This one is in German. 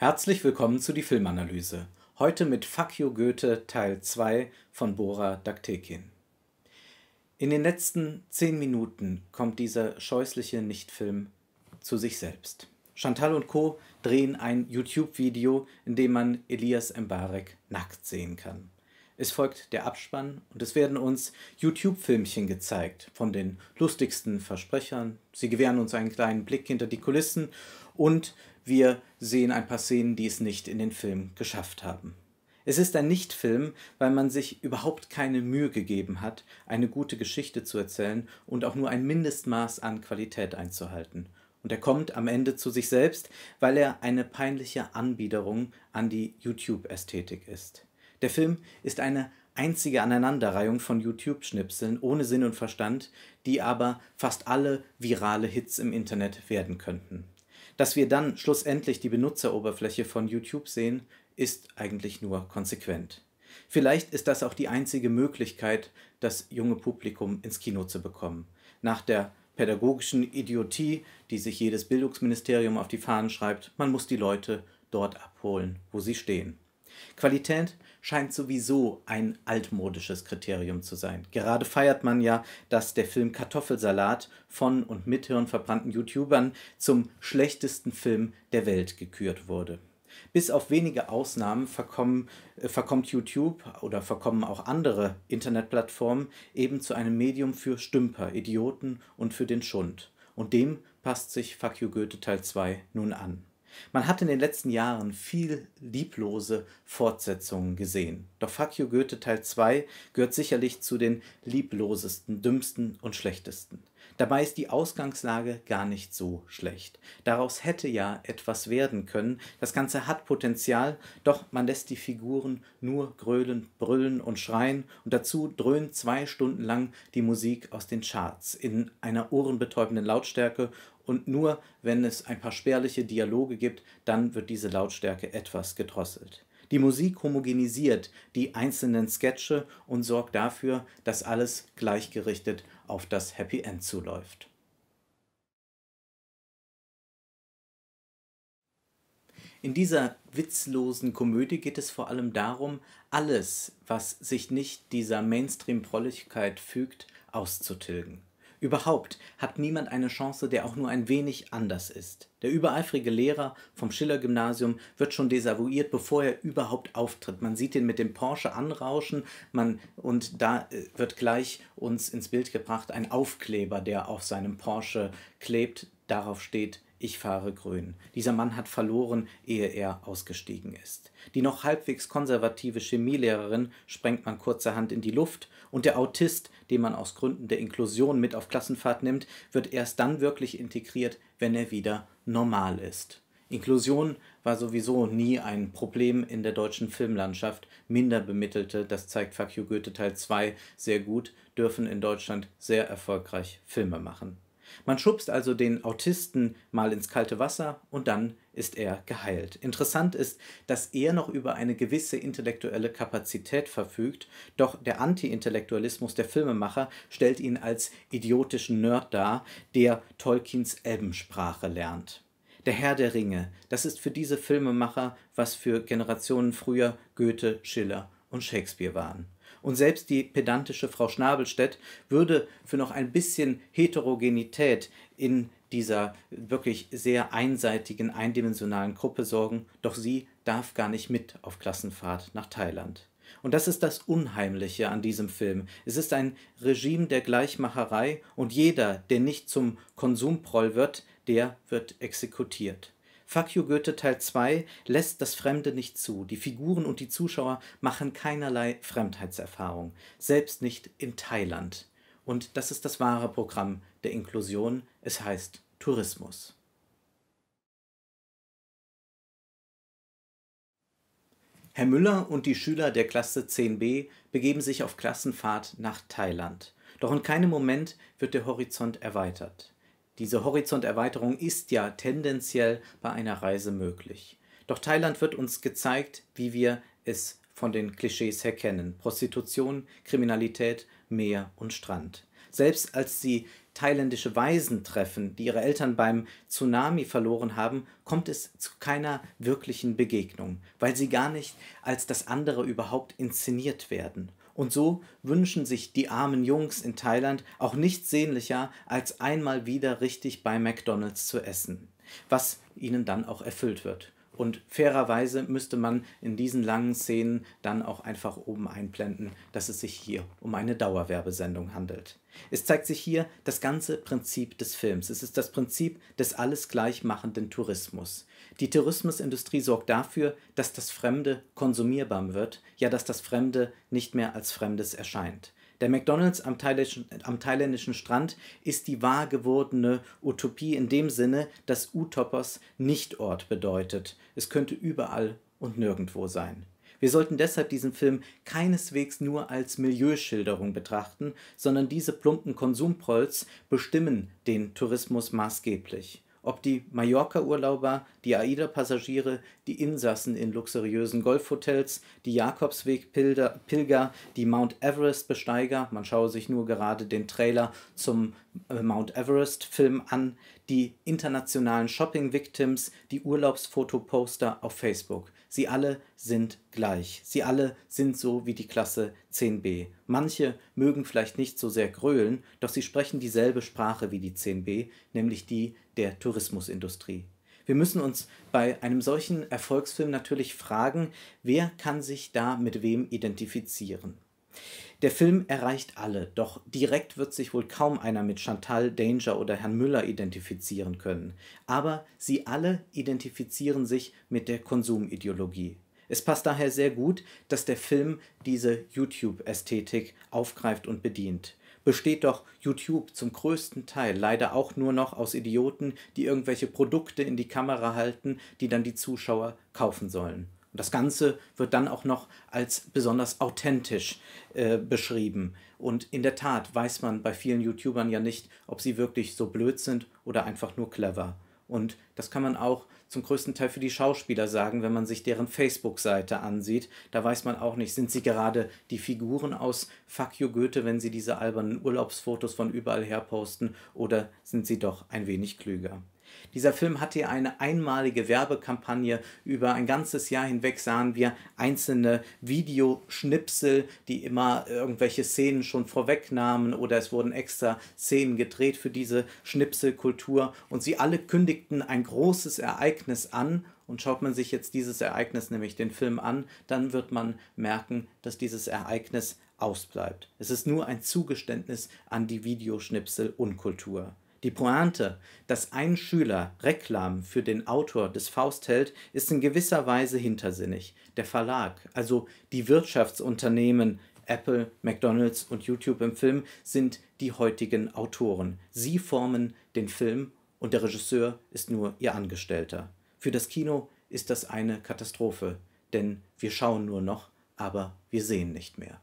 Herzlich willkommen zu die Filmanalyse. Heute mit Fuck You Goethe Teil 2 von Bora Daktekin. In den letzten 10 Minuten kommt dieser scheußliche Nichtfilm zu sich selbst. Chantal und Co. drehen ein YouTube-Video, in dem man Elias Mbarek nackt sehen kann. Es folgt der Abspann und es werden uns YouTube-Filmchen gezeigt von den lustigsten Versprechern. Sie gewähren uns einen kleinen Blick hinter die Kulissen und wir sehen ein paar Szenen, die es nicht in den Film geschafft haben. Es ist ein Nicht-Film, weil man sich überhaupt keine Mühe gegeben hat, eine gute Geschichte zu erzählen und auch nur ein Mindestmaß an Qualität einzuhalten. Und er kommt am Ende zu sich selbst, weil er eine peinliche Anbiederung an die YouTube-Ästhetik ist. Der Film ist eine einzige Aneinanderreihung von YouTube-Schnipseln ohne Sinn und Verstand, die aber fast alle virale Hits im Internet werden könnten. Dass wir dann schlussendlich die Benutzeroberfläche von YouTube sehen, ist eigentlich nur konsequent. Vielleicht ist das auch die einzige Möglichkeit, das junge Publikum ins Kino zu bekommen. Nach der pädagogischen Idiotie, die sich jedes Bildungsministerium auf die Fahnen schreibt, man muss die Leute dort abholen, wo sie stehen. Qualität scheint sowieso ein altmodisches Kriterium zu sein. Gerade feiert man ja, dass der Film Kartoffelsalat von und mit hirnverbrannten YouTubern zum schlechtesten Film der Welt gekürt wurde. Bis auf wenige Ausnahmen verkommen, äh, verkommt YouTube oder verkommen auch andere Internetplattformen eben zu einem Medium für Stümper, Idioten und für den Schund. Und dem passt sich Fuck You Goethe Teil 2 nun an. Man hat in den letzten Jahren viel lieblose Fortsetzungen gesehen. Doch Fuck You Goethe Teil 2 gehört sicherlich zu den lieblosesten, dümmsten und schlechtesten. Dabei ist die Ausgangslage gar nicht so schlecht. Daraus hätte ja etwas werden können. Das Ganze hat Potenzial, doch man lässt die Figuren nur grölen, brüllen und schreien und dazu dröhnt zwei Stunden lang die Musik aus den Charts in einer ohrenbetäubenden Lautstärke und nur wenn es ein paar spärliche Dialoge gibt, dann wird diese Lautstärke etwas gedrosselt. Die Musik homogenisiert die einzelnen Sketche und sorgt dafür, dass alles gleichgerichtet auf das Happy End zuläuft. In dieser witzlosen Komödie geht es vor allem darum, alles, was sich nicht dieser Mainstream-Prolligkeit fügt, auszutilgen. Überhaupt hat niemand eine Chance, der auch nur ein wenig anders ist. Der übereifrige Lehrer vom Schiller-Gymnasium wird schon desavouiert, bevor er überhaupt auftritt. Man sieht ihn mit dem Porsche anrauschen man, und da äh, wird gleich uns ins Bild gebracht ein Aufkleber, der auf seinem Porsche klebt. Darauf steht ich fahre grün. Dieser Mann hat verloren, ehe er ausgestiegen ist. Die noch halbwegs konservative Chemielehrerin sprengt man kurzerhand in die Luft und der Autist, den man aus Gründen der Inklusion mit auf Klassenfahrt nimmt, wird erst dann wirklich integriert, wenn er wieder normal ist. Inklusion war sowieso nie ein Problem in der deutschen Filmlandschaft. Minderbemittelte, das zeigt Fakio Goethe Teil 2 sehr gut, dürfen in Deutschland sehr erfolgreich Filme machen. Man schubst also den Autisten mal ins kalte Wasser und dann ist er geheilt. Interessant ist, dass er noch über eine gewisse intellektuelle Kapazität verfügt, doch der Anti-Intellektualismus der Filmemacher stellt ihn als idiotischen Nerd dar, der Tolkiens Elbensprache lernt. Der Herr der Ringe, das ist für diese Filmemacher, was für Generationen früher Goethe, Schiller und Shakespeare waren. Und selbst die pedantische Frau Schnabelstedt würde für noch ein bisschen Heterogenität in dieser wirklich sehr einseitigen, eindimensionalen Gruppe sorgen, doch sie darf gar nicht mit auf Klassenfahrt nach Thailand. Und das ist das Unheimliche an diesem Film. Es ist ein Regime der Gleichmacherei und jeder, der nicht zum Konsumproll wird, der wird exekutiert. Fuck you Goethe Teil 2 lässt das Fremde nicht zu. Die Figuren und die Zuschauer machen keinerlei Fremdheitserfahrung, selbst nicht in Thailand. Und das ist das wahre Programm der Inklusion. Es heißt Tourismus. Herr Müller und die Schüler der Klasse 10b begeben sich auf Klassenfahrt nach Thailand. Doch in keinem Moment wird der Horizont erweitert. Diese Horizonterweiterung ist ja tendenziell bei einer Reise möglich. Doch Thailand wird uns gezeigt, wie wir es von den Klischees her kennen. Prostitution, Kriminalität, Meer und Strand. Selbst als sie thailändische Waisen treffen, die ihre Eltern beim Tsunami verloren haben, kommt es zu keiner wirklichen Begegnung, weil sie gar nicht als das andere überhaupt inszeniert werden. Und so wünschen sich die armen Jungs in Thailand auch nichts sehnlicher, als einmal wieder richtig bei McDonald's zu essen, was ihnen dann auch erfüllt wird. Und fairerweise müsste man in diesen langen Szenen dann auch einfach oben einblenden, dass es sich hier um eine Dauerwerbesendung handelt. Es zeigt sich hier das ganze Prinzip des Films. Es ist das Prinzip des alles gleichmachenden Tourismus. Die Tourismusindustrie sorgt dafür, dass das Fremde konsumierbar wird, ja, dass das Fremde nicht mehr als Fremdes erscheint. Der McDonald's am thailändischen, am thailändischen, Strand ist die wahr gewordene Utopie in dem Sinne, dass Utopos Nichtort bedeutet. Es könnte überall und nirgendwo sein. Wir sollten deshalb diesen Film keineswegs nur als Milieuschilderung betrachten, sondern diese plumpen Konsumprolls bestimmen den Tourismus maßgeblich ob die Mallorca-Urlauber, die AIDA-Passagiere, die Insassen in luxuriösen Golfhotels, die Jakobsweg-Pilger, die Mount Everest-Besteiger, man schaue sich nur gerade den Trailer zum äh, Mount Everest-Film an, die internationalen Shopping-Victims, die Urlaubsfotoposter auf Facebook. Sie alle sind gleich. Sie alle sind so wie die Klasse 10b. Manche mögen vielleicht nicht so sehr grölen, doch sie sprechen dieselbe Sprache wie die 10b, nämlich die der Tourismusindustrie. Wir müssen uns bei einem solchen Erfolgsfilm natürlich fragen, wer kann sich da mit wem identifizieren. Der Film erreicht alle, doch direkt wird sich wohl kaum einer mit Chantal Danger oder Herrn Müller identifizieren können. Aber sie alle identifizieren sich mit der Konsumideologie. Es passt daher sehr gut, dass der Film diese YouTube-Ästhetik aufgreift und bedient besteht doch YouTube zum größten Teil leider auch nur noch aus Idioten, die irgendwelche Produkte in die Kamera halten, die dann die Zuschauer kaufen sollen. Und das Ganze wird dann auch noch als besonders authentisch äh, beschrieben. Und in der Tat weiß man bei vielen YouTubern ja nicht, ob sie wirklich so blöd sind oder einfach nur clever. Und das kann man auch zum größten Teil für die Schauspieler sagen, wenn man sich deren Facebook-Seite ansieht. Da weiß man auch nicht, sind sie gerade die Figuren aus Fuck you Goethe, wenn sie diese albernen Urlaubsfotos von überall her posten, oder sind sie doch ein wenig klüger. Dieser Film hatte eine einmalige Werbekampagne. Über ein ganzes Jahr hinweg sahen wir einzelne Videoschnipsel, die immer irgendwelche Szenen schon vorwegnahmen oder es wurden extra Szenen gedreht für diese Schnipselkultur und sie alle kündigten ein großes Ereignis an. Und schaut man sich jetzt dieses Ereignis, nämlich den Film an, dann wird man merken, dass dieses Ereignis ausbleibt. Es ist nur ein Zugeständnis an die Videoschnipsel-Unkultur. Die Pointe, dass ein Schüler Reklam für den Autor des Faust hält, ist in gewisser Weise hintersinnig. Der Verlag, also die Wirtschaftsunternehmen Apple, McDonald's und YouTube im Film, sind die heutigen Autoren. Sie formen den Film und der Regisseur ist nur ihr Angestellter. Für das Kino ist das eine Katastrophe, denn wir schauen nur noch, aber wir sehen nicht mehr.